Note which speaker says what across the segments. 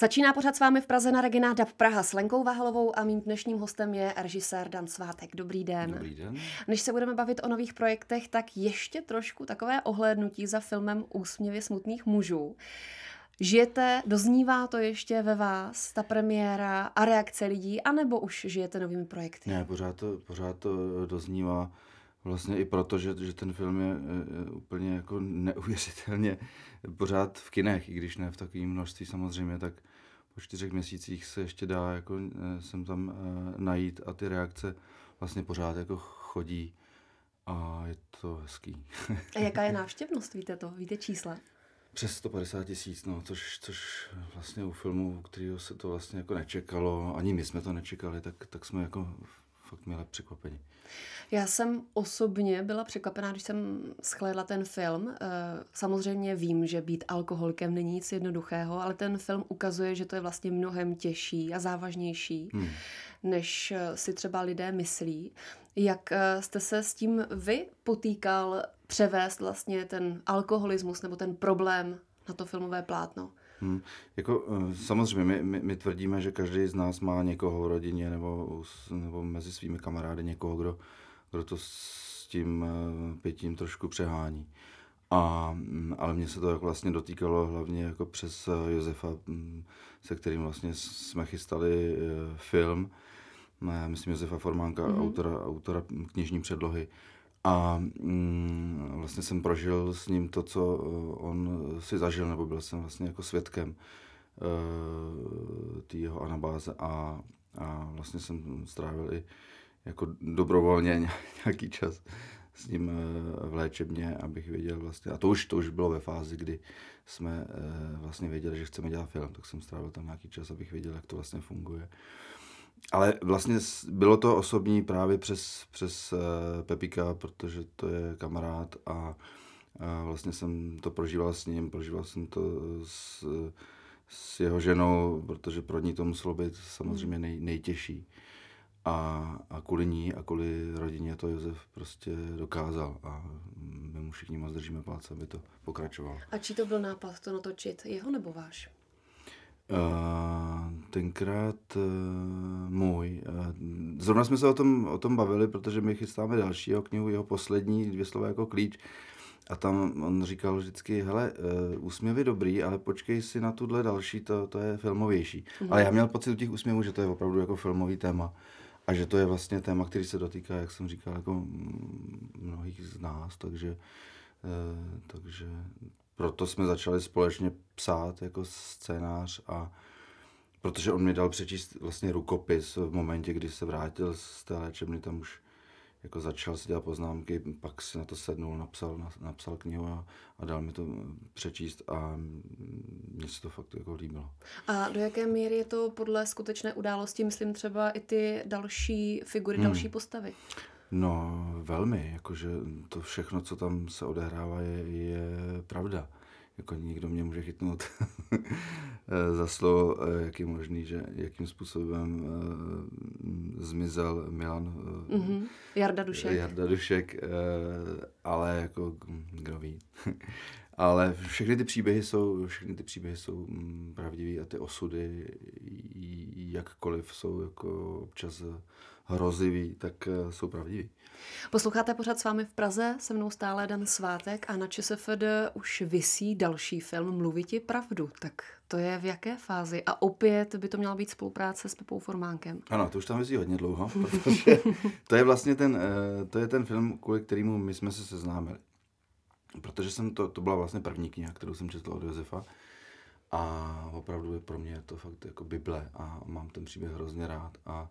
Speaker 1: Začíná pořád s vámi v Praze na Regina Dab Praha s Lenkou Vahalovou a mým dnešním hostem je režisér Dan Svátek. Dobrý den. Dobrý den. Než se budeme bavit o nových projektech, tak ještě trošku takové ohlédnutí za filmem Úsměvy smutných mužů. Žijete, doznívá to ještě ve vás, ta premiéra a reakce lidí, anebo už žijete novými projekty?
Speaker 2: Ne, pořád to, pořád to doznívá. Vlastně i proto, že, že ten film je úplně jako neuvěřitelně pořád v kinech, i když ne v takovém množství samozřejmě, tak po čtyřech měsících se ještě dá jako jsem eh, tam eh, najít a ty reakce vlastně pořád jako chodí a je to hezký.
Speaker 1: a jaká je návštěvnost, víte to? Víte čísla?
Speaker 2: Přes 150 tisíc, no, což, což vlastně u filmu, u kterého se to vlastně jako nečekalo, ani my jsme to nečekali, tak, tak jsme jako fakt milé překvapení.
Speaker 1: Já jsem osobně byla překvapená, když jsem schlédla ten film. Eh, samozřejmě vím, že být alkoholikem není nic jednoduchého, ale ten film ukazuje, že to je vlastně mnohem těžší a závažnější, hmm. než eh, si třeba lidé myslí. Jak eh, jste se s tím vy potýkal převést vlastně ten alkoholismus nebo ten problém na to filmové plátno?
Speaker 2: Hmm. Jako, eh, samozřejmě, my, my, my tvrdíme, že každý z nás má někoho v rodině nebo, nebo mezi svými kamarády někoho, kdo, kdo to s tím eh, pitím trošku přehání. A, mm, ale mě se to jako vlastně dotýkalo hlavně jako přes eh, Josefa, mm, se kterým vlastně jsme chystali film. Myslím Josefa Formánka, mm-hmm. autora, autora knižní předlohy. A mm, vlastně jsem prožil s ním to, co eh, on si zažil, nebo byl jsem vlastně jako svědkem eh, té jeho anabáze a, a vlastně jsem strávil i jako dobrovolně nějaký čas s ním eh, v léčebně, abych věděl vlastně, a to už, to už bylo ve fázi, kdy jsme vlastně věděli, že chceme dělat film, tak jsem strávil tam nějaký čas, abych věděl, jak to vlastně funguje ale vlastně bylo to osobní právě přes, přes eh, Pepika, protože to je kamarád a, vlastně jsem to prožíval s ním, prožíval jsem to s, s jeho ženou, protože pro ní to muselo být samozřejmě nej, nejtěžší. A, a kvůli ní a kvůli rodině to Josef prostě dokázal a my mu všichni moc držíme palce, aby to pokračovalo.
Speaker 1: A čí to byl nápad to natočit, jeho nebo váš?
Speaker 2: Uh, tenkrát uh, můj. Uh, zrovna jsme se o tom, o tom bavili, protože my chystáme dalšího knihu, jeho poslední, dvě slova jako klíč. A tam on říkal vždycky, hele, uh, úsměvy dobrý, ale počkej si na tuhle další, to, to je filmovější. Mm. Ale já měl pocit u těch úsměvů, že to je opravdu jako filmový téma. A že to je vlastně téma, který se dotýká, jak jsem říkal, jako mnohých z nás, takže, eh, takže proto jsme začali společně psát jako scénář a protože on mi dal přečíst vlastně rukopis v momentě, kdy se vrátil z té léčebny, tam už jako začal si dělat poznámky, pak si na to sednul, napsal, napsal knihu a, a dal mi to mm, přečíst a mně se to fakt jako líbilo.
Speaker 1: A do jaké míry je to podle skutečné události, myslím třeba i ty další figury, hmm. další postavy?
Speaker 2: No velmi, jakože to všechno, co tam se odehrává, je, je pravda jako někdo mě může chytnout za slovo, eh, jak je možný, že jakým způsobem uh, zmizel Milan. Uh,
Speaker 1: mm-hmm. Jarda Dušek. Jarda
Speaker 2: Dušek, uh, ale jako kdo ví. ale všechny ty příběhy jsou, všechny ty příběhy jsou mm, pravdivé a ty osudy jakkoliv jsou jako občas hrozivý, tak eh, jsou pravdiví.
Speaker 1: Posloucháte pořád s vámi v Praze, se mnou stále Dan Svátek a na ČSFD už visí další film Mluviti pravdu. Tak to je v jaké fázi? A opět by to měla být spolupráce s Pepou Formánkem.
Speaker 2: Ano, to už tam visí hodně dlouho, protože to je vlastně ten, eh, to je ten film, kvůli kterému my jsme se seznámili. Protože jsem to, to byla vlastně první kniha, kterou jsem četl od Josefa a opravdu je pro mě to fakt jako Bible a mám ten příběh hrozně rád a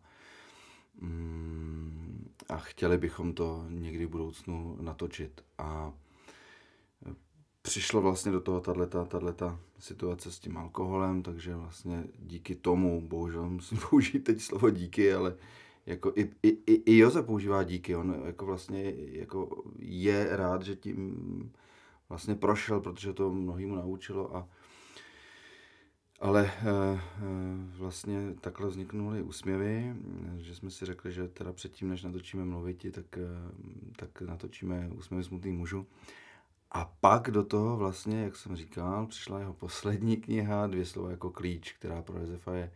Speaker 2: mm, a chtěli bychom to někdy v budoucnu natočit a přišlo vlastně do toho tato, tato situace s tím alkoholem, takže vlastně díky tomu, bohužel musím použít teď slovo díky, ale jako i, i, i Josef používá díky, on jako vlastně jako je rád, že tím vlastně prošel, protože to mnohýmu naučilo a ale eh, eh, vlastně takhle vzniknuly úsměvy, že jsme si řekli, že teda předtím, než natočíme mluviti, tak, eh, tak natočíme úsměvy smutných mužů. A pak do toho vlastně, jak jsem říkal, přišla jeho poslední kniha, dvě slova jako klíč, která pro Josefa je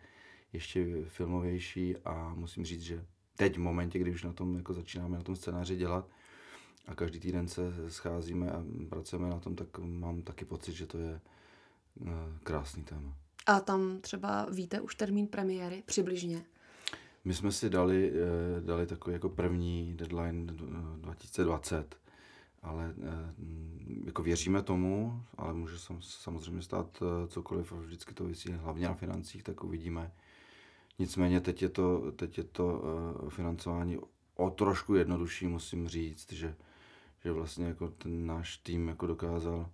Speaker 2: ještě filmovější a musím říct, že teď v momentě, kdy už na tom jako začínáme na tom scénáři dělat a každý týden se scházíme a pracujeme na tom, tak mám taky pocit, že to je krásný téma.
Speaker 1: A tam třeba víte už termín premiéry přibližně?
Speaker 2: My jsme si dali, eh, dali takový jako první deadline 2020, eh, ale eh, mm, jako věříme tomu, ale může samozřejmě stát cokoliv a vždycky to vysí hlavně na financích, tak uvidíme. Nicméně teď je to, teď je to financování o trošku jednodušší, musím říct, že, že vlastně jako ten náš tým jako dokázal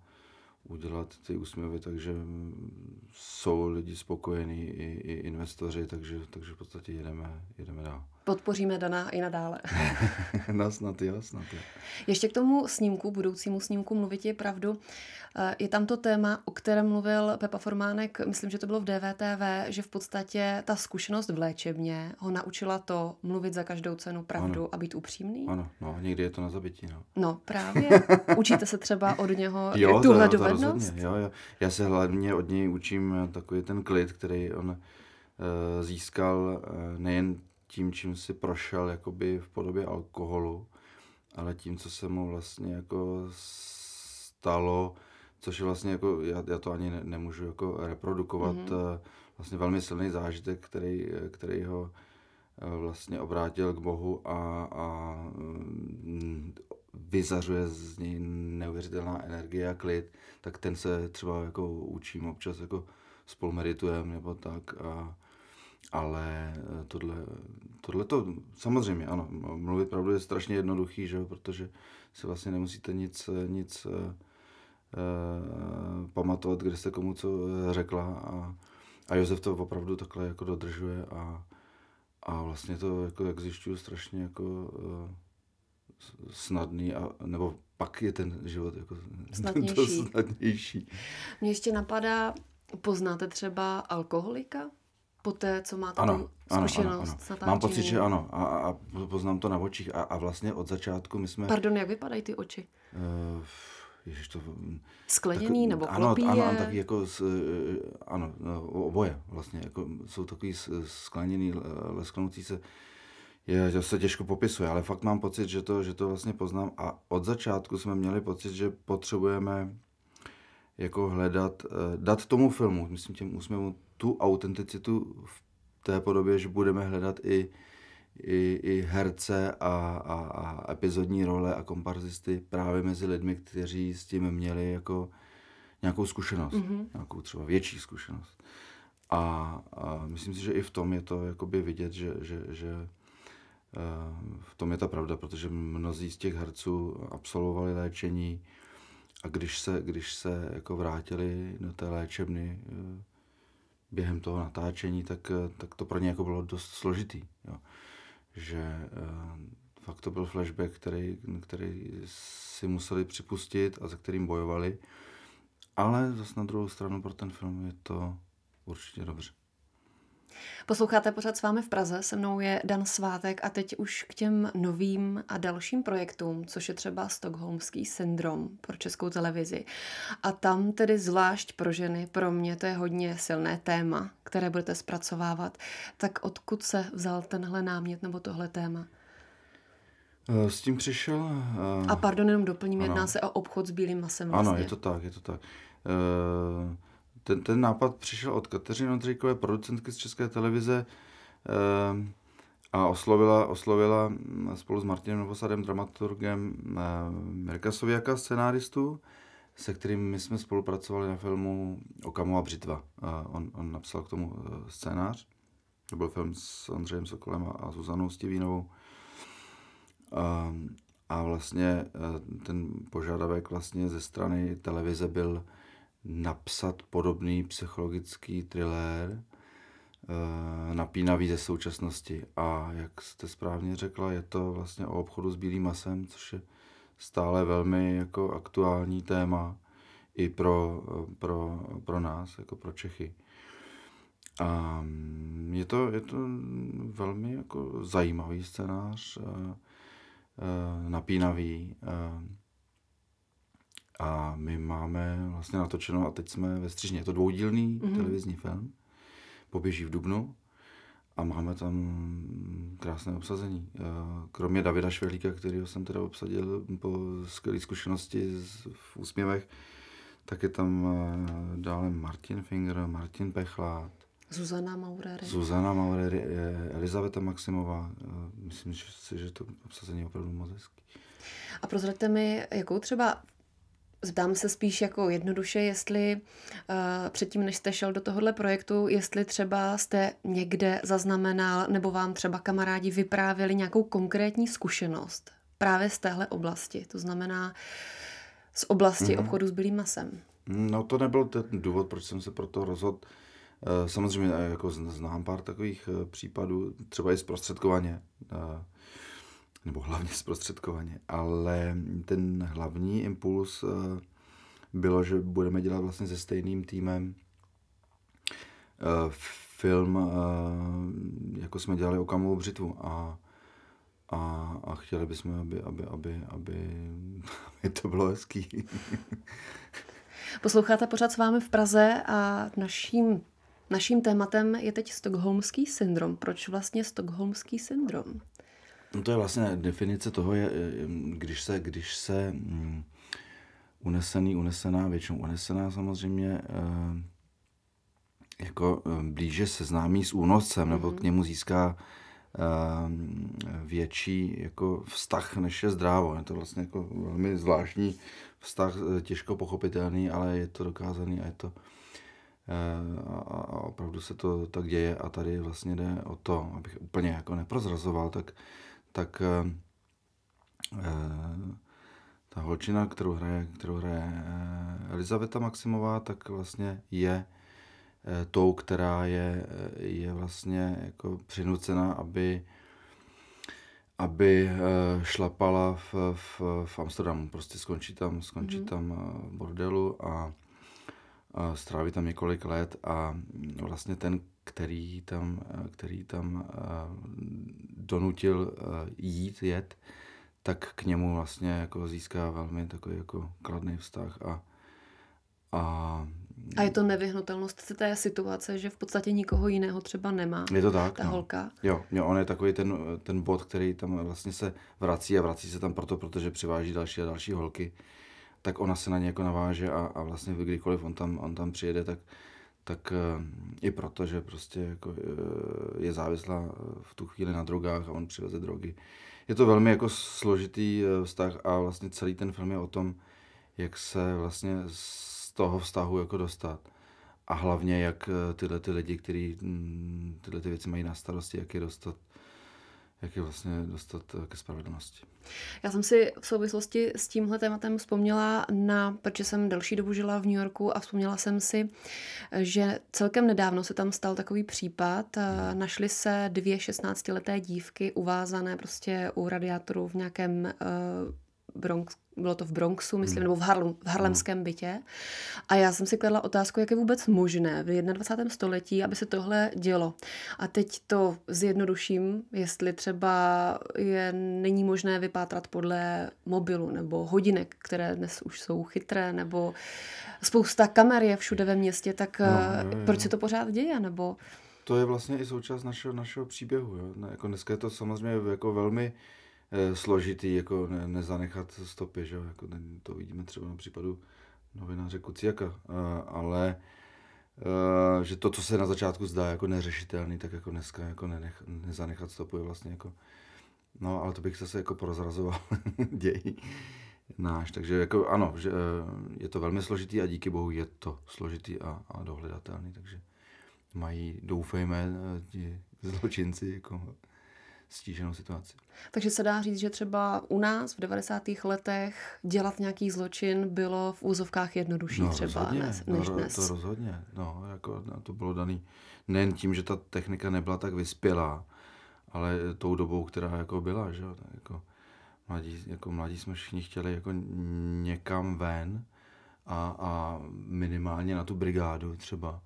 Speaker 2: udělat ty úsměvy, takže mm, jsou lidi spokojení i, i investoři, takže, takže v podstatě jedeme, jedeme dál.
Speaker 1: Podpoříme Dana i nadále.
Speaker 2: no snad jo,
Speaker 1: snad jo. Ještě k tomu snímku, budoucímu snímku mluvit je pravdu. Eh, je tam to téma, o kterém mluvil Pepa Formánek, myslím, že to bylo v DVTV, že v podstatě ta zkušenost v léčebně ho naučila to mluvit za každou cenu pravdu ano. a být upřímný. Ano,
Speaker 2: no, někdy je to na zabití. No, no právě. Učíte
Speaker 1: se třeba od něho jo, tuhle to, dovednost? To
Speaker 2: jo, jo. Já se hlavně od něj učím takový ten klid, který on eh, získal eh, nejen tím, čím si prošel jakoby v podobě alkoholu, ale tím, co se mu vlastně jako stalo, což je vlastně jako, já, já to ani ne, nemůžu jako reprodukovat, mm-hmm. vlastně velmi silný zážitek, který, který ho eh, vlastně obrátil k Bohu a, a mm, vyzařuje z něj neuvěřitelná energie a klid, tak ten se třeba jako učím občas jako spolu nebo tak a ale eh, tohle, tohle to samozřejmě, ano, mluvit pravdu je strašně jednoduchý, že protože si vlastně nemusíte nic, eh, nic eh, eh, pamatovat, kde jste komu co řekla a, a Josef to opravdu takhle jako dodržuje a, a vlastně to, jako, jak zjišťuju, strašně jako eh, snadný, a, nebo pak je ten život jako snadnější. To snadnější.
Speaker 1: Mě ještě napadá, poznáte třeba alkoholika? po té, co máte ano, ano, zkušenost ano, ano. Mám pocit, že ano.
Speaker 2: A, a poznám to na očích. A, a vlastně od začátku my jsme... Pardon,
Speaker 1: jak vypadají ty oči?
Speaker 2: Uh, Ježiš, to...
Speaker 1: Skleněný tak, nebo klopí ano, je? ano, tak
Speaker 2: jako, eh, ano, no, oboje vlastně, jako jsou takový eh, skleněný, lesknoucí se, je, to se těžko popisuje, ale fakt mám pocit, že to, že to vlastně poznám a od začátku jsme měli pocit, že potřebujeme jako hledat, eh, dát tomu filmu, myslím těm úsměvu, tu autenticitu v té podobě, že budeme hledat i, i, i herce a, a, a epizodní role a komparzisty právě mezi lidmi, kteří s tím měli jako nějakou zkušenost, mm-hmm. nějakou třeba větší zkušenost. A, a myslím si, že i v tom je to jakoby vidět, že, že, že eh, v tom je ta pravda, protože mnozí z těch herců absolvovali léčení, a když se, když se jako vrátili do té léčebny eh, během toho natáčení, tak, eh, tak to pro ně jako bylo dost složitý. Jo. Že eh, fakt to byl flashback, který, který si museli připustit a za kterým bojovali. Ale zase na druhou stranu pro ten film je to určitě dobře.
Speaker 1: Posloucháte pořád s vámi v Praze, se mnou je Dan Svátek a teď už k těm novým a dalším projektům, což je třeba Stockholmský syndrom pro českou televizi. A tam tedy zvlášť pro ženy, pro mě to je hodně silné téma, které budete zpracovávat. Tak odkud se vzal tenhle námět nebo tohle téma?
Speaker 2: E, s tím přišel... Uh... A pardon,
Speaker 1: jenom doplním, ano. jedná se o obchod s bílým masem. Vlastně. Ano, je to
Speaker 2: tak, je to tak. Uh ten, ten nápad přišel od Kateřiny Ondřejkové, producentky z České televize ehm, a oslovila, oslovila mm, spolu s Martinem Novosadem, dramaturgem ehm, Mirka Sověka, scenáristu, se kterým my jsme spolupracovali na filmu a břitva. E, on, on napsal k tomu eh, scénář. To byl film s Andřejem Sokolem a, a Zuzanou Stivínovou. A, ehm, a vlastně eh, ten požadavek vlastně ze strany televize byl, napsat podobný psychologický thriller, eh, napínavý ze současnosti. A jak jste správně řekla, je to vlastně o obchodu s bílým masem, což je stále velmi jako aktuální téma i pro, eh, pro, pro nás, jako pro Čechy. A mm, je to, je to velmi jako zajímavý scénář, eh, napínavý. A my máme vlastně natočeno, a teď jsme ve Střižně, je to dvoudílný mm-hmm. televizní film, poběží v Dubnu a máme tam krásné obsazení. Eh, kromě Davida Švehlíka, kterého jsem teda obsadil po skvělé zkušenosti v úsměvech, tak je tam eh, dále Martin Finger, Martin Pechlát,
Speaker 1: Zuzana Maurery.
Speaker 2: Zuzana Maurery, eh, Elizaveta Maximová. Myslím že že to obsazení je opravdu moc hezký.
Speaker 1: A prozraďte mi, jakou třeba zdám se spíš jako jednoduše, jestli uh, předtím, než jste šel do tohohle projektu, jestli třeba jste někde zaznamenal nebo vám třeba kamarádi vyprávěli nějakou konkrétní zkušenost právě z téhle oblasti, to znamená z oblasti mm-hmm. obchodu s bílým masem.
Speaker 2: No to nebyl ten důvod, proč jsem se pro to rozhodl. Eh, samozřejmě eh, jako znám pár takových případů, třeba i zprostředkovaně nebo hlavně zprostředkovaně, ale ten hlavní impuls eh, bylo, že budeme dělat vlastně se stejným týmem eh, film, eh, jako jsme dělali kamovou břitvu a, a, a chtěli bychom, aby, aby, aby, aby, aby to bylo hezký.
Speaker 1: Posloucháte pořád s vámi v Praze a naším, naším tématem je teď stokholmský syndrom. Proč vlastně stokholmský syndrom?
Speaker 2: No to je vlastně definice toho, je, když se, když se mm, unesený, unesená, většinou unesená samozřejmě, eh, jako eh, blíže se známí s únoscem mm-hmm. nebo mhm. k němu získá eh, větší jako vztah než je zdrávo. Je to vlastně jako velmi zvláštní vztah, těžko pochopitelný, ale je to dokázaný a je to a opravdu se to tak děje a tady vlastně jde o to, abych úplně jako neprozrazoval, tak tak eh, eh, ta holčina, kterou hraje, kterou hraje eh, Elizaveta Maximová, tak vlastně je tou, která je, je vlastně jako přinucena, aby aby šlapala v, v, v Amsterdamu, prostě skončí tam, skončí mm-hmm. tam bordelu a stráví tam několik let a vlastně ten, který tam, který tam eh, donutil eh, jít, jet, tak k němu vlastně jako získá velmi takový jako kladný vztah a, a
Speaker 1: a je to nevyhnutelnost té situace, že v podstatě nikoho jiného třeba nemá. Je to tak, ta no. holka.
Speaker 2: Jo, jo, on je takový ten, ten bod, který tam vlastně se vrací a vrací se tam proto, protože přiváží další a další holky. Uh, tak ona se na ně jako naváže a, a vlastně kdykoliv on tam, on tam přijede, tak, tak eh, i proto, že prostě jako eh, je závislá eh, v tu chvíli na drogách a on přiveze drogy. Je to velmi jako složitý vztah a vlastně celý ten film je o tom, jak se vlastně z toho vztahu jako dostat. A hlavně, jak tyhle ty lidi, kteří mm, tyhle ty věci mají na starosti, jak je dostat jak je vlastně dostat eh, ke spravedlnosti.
Speaker 1: Já jsem si v souvislosti s tímhle tématem vzpomněla na, protože jsem další dobu žila v New Yorku a vzpomněla jsem si, eh, že celkem nedávno se tam stal takový případ. Eh, hmm. Našly se dvě 16-leté dívky uvázané prostě u radiátoru v nějakém uh, Bronx, bylo to v Bronxu, myslím, hmm. nebo v, Harlem, v harlemském hmm. bytě. A já jsem si kladla otázku, jak je vůbec možné v 21. století, aby se tohle dělo. A teď to zjednoduším, jestli třeba je není možné vypátrat podle mobilu nebo hodinek, které dnes už jsou chytré, nebo spousta kamer je všude ve městě, tak no, eh, jo, jo. proč se to pořád děje? Nebo...
Speaker 2: To je vlastně i součást našeho, našeho příběhu. Jo? No, jako dneska je to samozřejmě jako velmi Eh, složitý, jako ne, nezanechat stopy, že jako to vidíme třeba na případu novináře Kuciaka, eh, ale eh, že to, co se na začátku zdá jako neřešitelný, tak jako dneska jako nenech, nezanechat stopu je vlastně jako, no ale to bych zase jako prozrazoval ději náš, takže jako ano, že, je to velmi složitý a díky bohu je to složitý a, a dohledatelný, takže mají, doufejme, ti zločinci jako stíženou situaci.
Speaker 1: Takže se dá říct, že třeba u nás v 90. letech dělat nějaký zločin bylo v úzovkách jednodušší no, třeba rozhodně, než, no, než no, dnes. To rozhodně.
Speaker 2: No, jako, no, to bylo daný nejen tím, že ta technika nebyla tak vyspělá, ale tou dobou, která jako byla, že jako, mladí, jako mladí jsme všichni chtěli jako někam ven a, a minimálně na tu brigádu třeba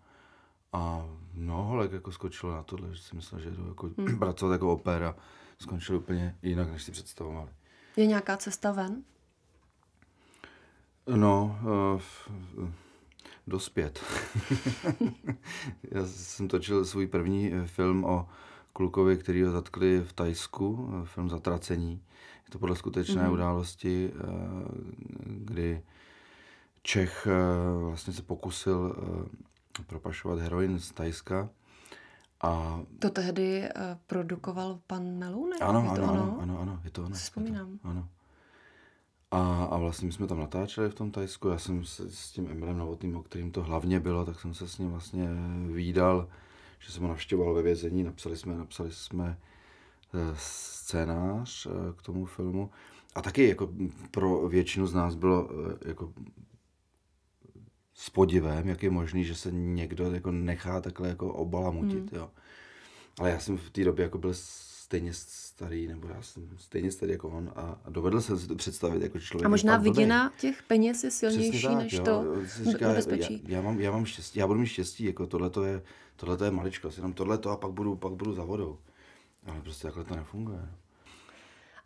Speaker 2: a no, holek jako skočilo na tohle, že si myslel, že jdu jako hmm. pracovat jako opera, Skončil úplně jinak, než si představovali.
Speaker 1: Je nějaká cesta ven?
Speaker 2: No, uh, eh, eh, dospět. Já jsem točil svůj první eh, film o klukovi, který ho zatkli v Tajsku, film Zatracení. Je to podle skutečné mm-hmm. události, kdy Čech vlastně se pokusil propašovat heroin z Tajska. A...
Speaker 1: To tehdy eh, produkoval pan Melounek? Ano, ano, ano, ano, ano, ano, je to ono. Vzpomínám. to,
Speaker 2: ano. A, a vlastně my jsme tam natáčeli v tom Tajsku, já jsem se s tím Emilem Novotným, o kterým to hlavně bylo, tak jsem se s ním vlastně výdal, že jsem ho navštěvoval ve vězení, napsali jsme, napsali jsme eh, scénář eh, k tomu filmu. A taky jako pro většinu z nás bylo jako s podivem, jak je možný, že se někdo jako nechá takhle jako obalamutit, hmm. jo. Ale já jsem v té době jako byl stejně starý, nebo já jsem stejně starý jako on a, dovedl jsem si to představit jako člověk. A možná viděna
Speaker 1: těch peněz je silnější tak, než jo. to říká, nebezpečí.
Speaker 2: Já, já, mám, já mám štěstí, já budu mít štěstí, jako tohle to je, tohle to je maličkost, jenom tohle to a pak budu, pak budu za vodou. Ale prostě takhle to nefunguje. No.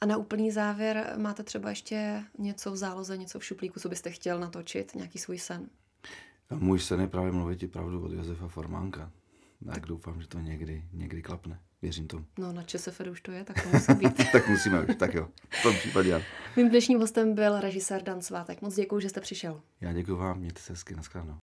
Speaker 1: A na úplný závěr máte třeba ještě něco v záloze, něco v šuplíku, co byste chtěl natočit, nějaký svůj sen?
Speaker 2: můj sen je právě mluvit ti pravdu od Josefa Formánka. Tak doufám, že to někdy, někdy klapne. Věřím tomu.
Speaker 1: No, na ČSFD už to je, tak to musí být. tak musíme už,
Speaker 2: tak jo. V tom případě já.
Speaker 1: Mým dnešním hostem byl režisér Dan Svátek. Moc děkuji, že jste přišel.
Speaker 2: Já děkuji vám, mějte se hezky, nashledanou.